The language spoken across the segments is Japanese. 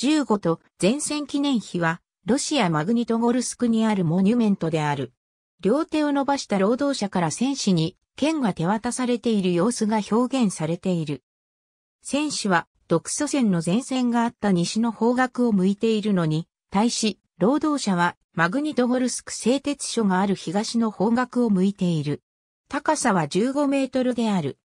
15と前線記念碑は、ロシアマグニトゴルスクにあるモニュメントである。両手を伸ばした労働者から戦士に剣が手渡されている様子が表現されている。戦士は独祖戦の前線があった西の方角を向いているのに、対し、労働者はマグニトゴルスク製鉄所がある東の方角を向いている。高さは15メートルである。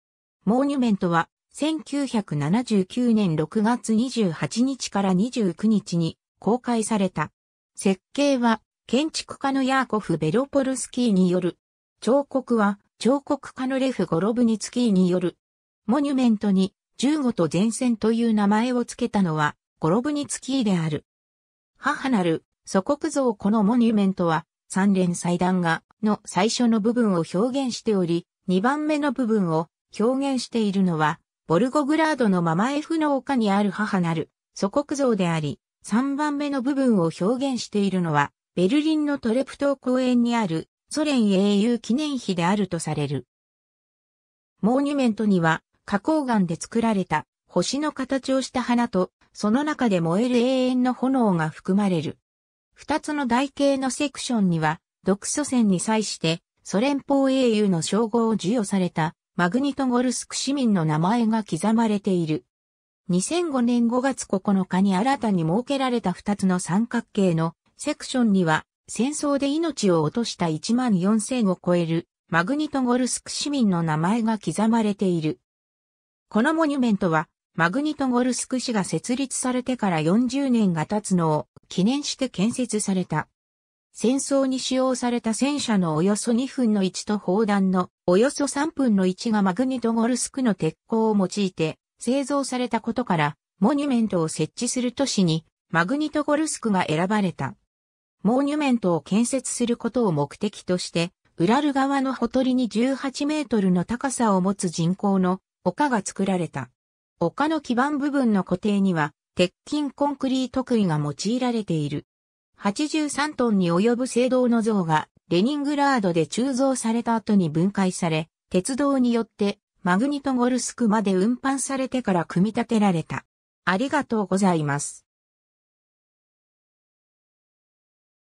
モニュメントは1979年6月28日から29日に公開された。設計は建築家のヤーコフ・ベロポルスキーによる。彫刻は彫刻家のレフ・ゴロブニツキーによる。モニュメントに15と前線という名前を付けたのはゴロブニツキーである。母なる祖国像このモニュメントは三連祭壇画の最初の部分を表現しており、二番目の部分を表現しているのはボルゴグラードのママエフの丘にある母なる祖国像であり、3番目の部分を表現しているのは、ベルリンのトレプト公園にあるソ連英雄記念碑であるとされる。モーニュメントには、花崗岩で作られた星の形をした花と、その中で燃える永遠の炎が含まれる。二つの台形のセクションには、独ソ戦に際して、ソ連邦英雄の称号を授与されたマグニトゴルスク市民の名前が刻まれている。2005年5月9日に新たに設けられた2つの三角形のセクションには戦争で命を落とした1万4000を超えるマグニトゴルスク市民の名前が刻まれている。このモニュメントはマグニトゴルスク市が設立されてから40年が経つのを記念して建設された。戦争に使用された戦車のおよそ2分の1と砲弾のおよそ3分の1がマグニトゴルスクの鉄鋼を用いて製造されたことからモニュメントを設置する都市にマグニトゴルスクが選ばれた。モニュメントを建設することを目的としてウラル川のほとりに18メートルの高さを持つ人工の丘が作られた。丘の基盤部分の固定には鉄筋コンクリート杭が用いられている。83トンに及ぶ青銅の像がレニングラードで鋳造された後に分解され、鉄道によってマグニトゴルスクまで運搬されてから組み立てられた。ありがとうございます。